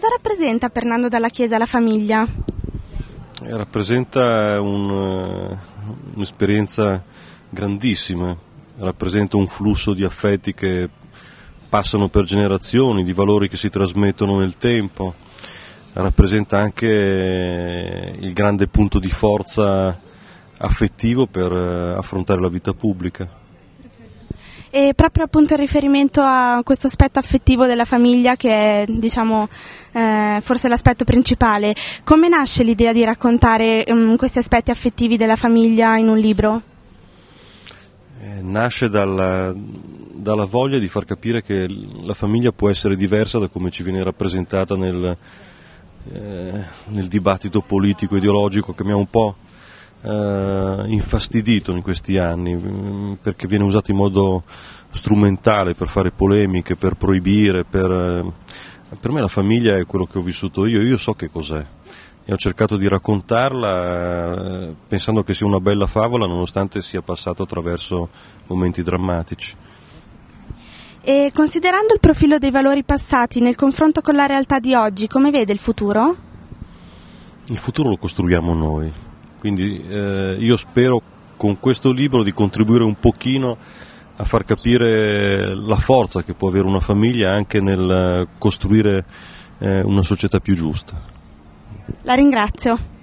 cosa rappresenta per Nando dalla Chiesa la famiglia? Eh, rappresenta un, eh, un'esperienza grandissima, rappresenta un flusso di affetti che passano per generazioni, di valori che si trasmettono nel tempo, rappresenta anche eh, il grande punto di forza affettivo per affrontare la vita pubblica. E proprio appunto in riferimento a questo aspetto affettivo della famiglia che è diciamo, eh, forse l'aspetto principale, come nasce l'idea di raccontare um, questi aspetti affettivi della famiglia in un libro? Eh, nasce dalla, dalla, voglia di far capire che la famiglia può essere diversa da come ci viene rappresentata nel, eh, nel dibattito politico-ideologico che abbiamo un po' eh, infastidito in questi anni mm, perché viene usato in modo strumentale per fare polemiche, per proibire, per, eh, per me la famiglia è quello che ho vissuto io, io so che cos'è e ho cercato di raccontarla eh, pensando che sia una bella favola nonostante sia passato attraverso momenti drammatici. E considerando il profilo dei valori passati nel confronto con la realtà di oggi, come vede il futuro? Il futuro lo costruiamo noi, quindi eh, io spero con questo libro di contribuire un pochino a far capire la forza che può avere una famiglia anche nel costruire eh, una società più giusta. La ringrazio.